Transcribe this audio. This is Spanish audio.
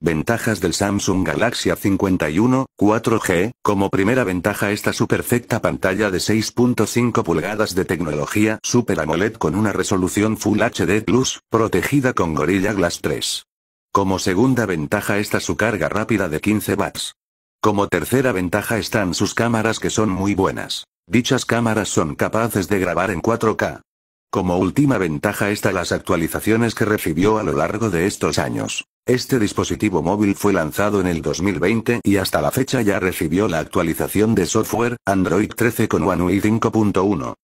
ventajas del Samsung Galaxy 51 4G, como primera ventaja está su perfecta pantalla de 6.5 pulgadas de tecnología Super AMOLED con una resolución Full HD Plus, protegida con Gorilla Glass 3. Como segunda ventaja está su carga rápida de 15 watts. Como tercera ventaja están sus cámaras que son muy buenas. Dichas cámaras son capaces de grabar en 4K. Como última ventaja está las actualizaciones que recibió a lo largo de estos años. Este dispositivo móvil fue lanzado en el 2020 y hasta la fecha ya recibió la actualización de software, Android 13 con One UI 5.1.